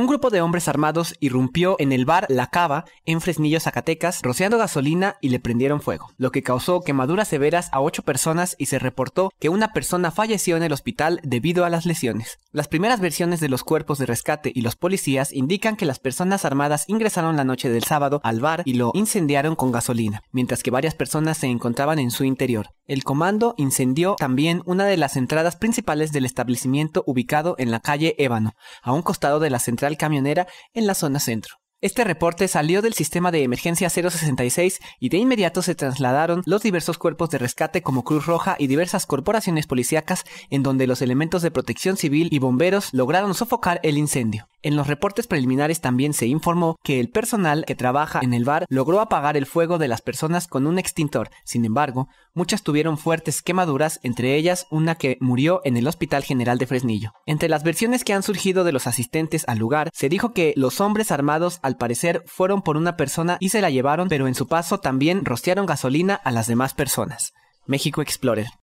Un grupo de hombres armados irrumpió en el bar La Cava en Fresnillo, Zacatecas, rociando gasolina y le prendieron fuego, lo que causó quemaduras severas a ocho personas y se reportó que una persona falleció en el hospital debido a las lesiones. Las primeras versiones de los cuerpos de rescate y los policías indican que las personas armadas ingresaron la noche del sábado al bar y lo incendiaron con gasolina, mientras que varias personas se encontraban en su interior. El comando incendió también una de las entradas principales del establecimiento ubicado en la calle Ébano, a un costado de la central Camionera en la zona centro. Este reporte salió del sistema de emergencia 066 y de inmediato se trasladaron los diversos cuerpos de rescate como Cruz Roja y diversas corporaciones policíacas en donde los elementos de protección civil y bomberos lograron sofocar el incendio. En los reportes preliminares también se informó que el personal que trabaja en el bar logró apagar el fuego de las personas con un extintor. Sin embargo, muchas tuvieron fuertes quemaduras, entre ellas una que murió en el Hospital General de Fresnillo. Entre las versiones que han surgido de los asistentes al lugar, se dijo que los hombres armados al parecer fueron por una persona y se la llevaron, pero en su paso también rociaron gasolina a las demás personas. México Explorer.